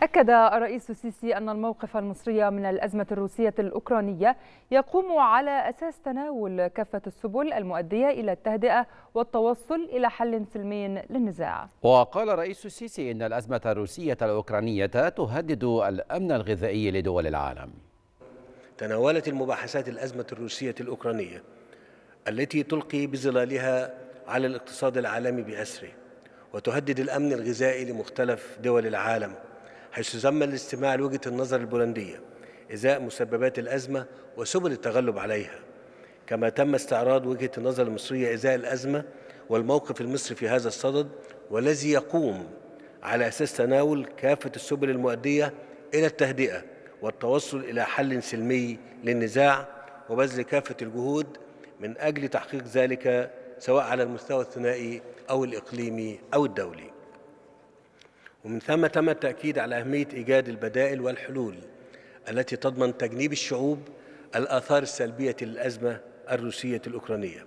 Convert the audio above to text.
أكد الرئيس السيسي أن الموقف المصري من الأزمة الروسية الأوكرانية يقوم على أساس تناول كافة السبل المؤدية إلى التهدئة والتوصل إلى حل سلمي للنزاع وقال الرئيس السيسي إن الأزمة الروسية الأوكرانية تهدد الأمن الغذائي لدول العالم تناولت المباحثات الأزمة الروسية الأوكرانية التي تلقي بظلالها على الاقتصاد العالمي بأسره وتهدد الأمن الغذائي لمختلف دول العالم حيث تم الاستماع لوجهة النظر البولندية إزاء مسببات الأزمة وسبل التغلب عليها كما تم استعراض وجهة النظر المصرية إزاء الأزمة والموقف المصري في هذا الصدد والذي يقوم على أساس تناول كافة السبل المؤدية إلى التهدئة والتوصل إلى حل سلمي للنزاع وبذل كافة الجهود من أجل تحقيق ذلك سواء على المستوى الثنائي أو الإقليمي أو الدولي ومن ثم تم التأكيد على أهمية إيجاد البدائل والحلول التي تضمن تجنيب الشعوب الآثار السلبية للأزمة الروسية الأوكرانية